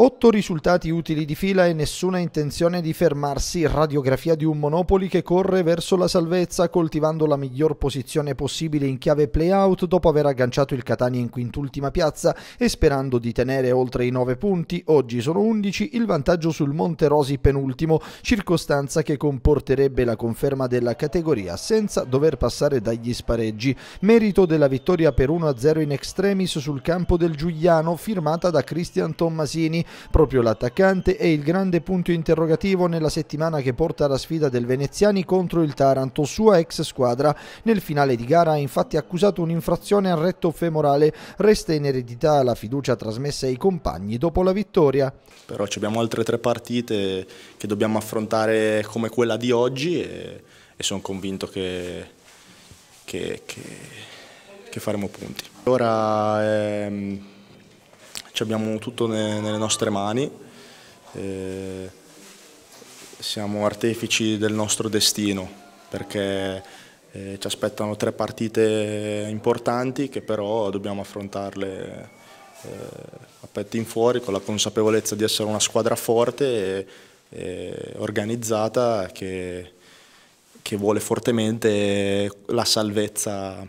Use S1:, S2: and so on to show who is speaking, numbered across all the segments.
S1: Otto risultati utili di fila e nessuna intenzione di fermarsi, radiografia di un Monopoli che corre verso la salvezza coltivando la miglior posizione possibile in chiave play-out dopo aver agganciato il Catania in quintultima piazza e sperando di tenere oltre i 9 punti, oggi sono 11, il vantaggio sul Monte Rosi penultimo, circostanza che comporterebbe la conferma della categoria senza dover passare dagli spareggi. Merito della vittoria per 1-0 in extremis sul campo del Giuliano firmata da Cristian Tommasini Proprio l'attaccante è il grande punto interrogativo nella settimana che porta alla sfida del Veneziani contro il Taranto, sua ex squadra. Nel finale di gara ha infatti accusato un'infrazione al retto femorale. Resta in eredità la fiducia trasmessa ai compagni dopo la vittoria.
S2: Però ci abbiamo altre tre partite che dobbiamo affrontare come quella di oggi e, e sono convinto che, che, che, che, faremo punti. Ora... Ehm abbiamo tutto nelle nostre mani, eh, siamo artefici del nostro destino perché eh, ci aspettano tre partite importanti che però dobbiamo affrontarle eh, a petto in fuori con la consapevolezza di essere una squadra forte e, e organizzata che, che vuole fortemente la salvezza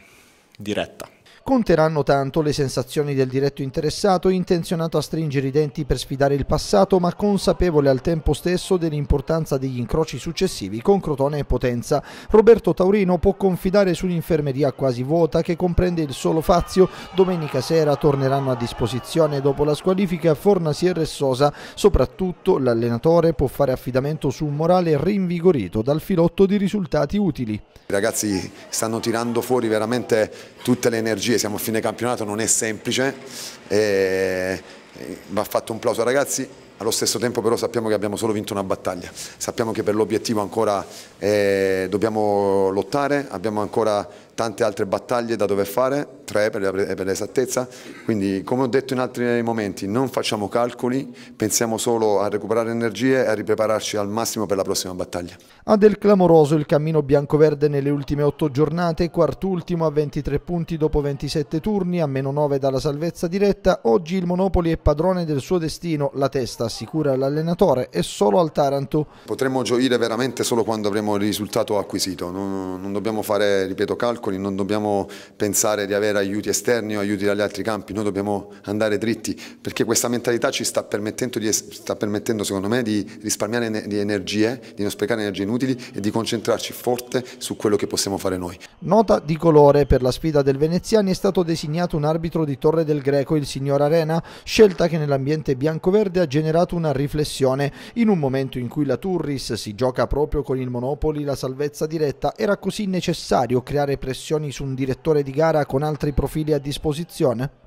S2: diretta.
S1: Conteranno tanto le sensazioni del diretto interessato, intenzionato a stringere i denti per sfidare il passato, ma consapevole al tempo stesso dell'importanza degli incroci successivi con Crotone e Potenza. Roberto Taurino può confidare sull'infermeria quasi vuota che comprende il solo Fazio. Domenica sera torneranno a disposizione dopo la squalifica Fornasier e Sosa. Soprattutto l'allenatore può fare affidamento su un morale rinvigorito dal filotto di risultati utili. I
S3: ragazzi stanno tirando fuori veramente tutte le energie siamo a fine campionato, non è semplice, eh, va fatto un plauso ragazzi, allo stesso tempo però sappiamo che abbiamo solo vinto una battaglia, sappiamo che per l'obiettivo ancora eh, dobbiamo lottare, abbiamo ancora tante altre battaglie da dover fare, tre per, eh, l'esattezza, quindi come ho detto in altri momenti non facciamo calcoli, pensiamo solo a recuperare energie e a riprepararci al massimo per la prossima battaglia.
S1: Ha del clamoroso il cammino bianco-verde nelle ultime otto giornate, quart'ultimo a 23 punti dopo 27 turni, a meno 9 dalla salvezza diretta, oggi il Monopoli è padrone del suo destino, la testa assicura l'allenatore, è solo al Taranto.
S3: Potremmo gioire veramente solo quando avremo il risultato acquisito, non, non dobbiamo fare, ripeto, calcoli, non dobbiamo pensare di avere aiuti esterni o aiuti dagli altri campi, noi dobbiamo andare dritti perché questa mentalità ci sta permettendo, di, sta permettendo secondo me di risparmiare di energie, di non sprecare energie inutili e di concentrarci forte su quello che possiamo fare noi.
S1: Nota di colore per la sfida del Veneziani è stato designato un arbitro di Torre del Greco, il signor Arena, scelta che nell'ambiente bianco-verde ha generato generato una riflessione. In un momento in cui la Turris si gioca proprio con il Monopoli la salvezza diretta, era così necessario creare pressioni su un direttore di gara con altri profili a disposizione?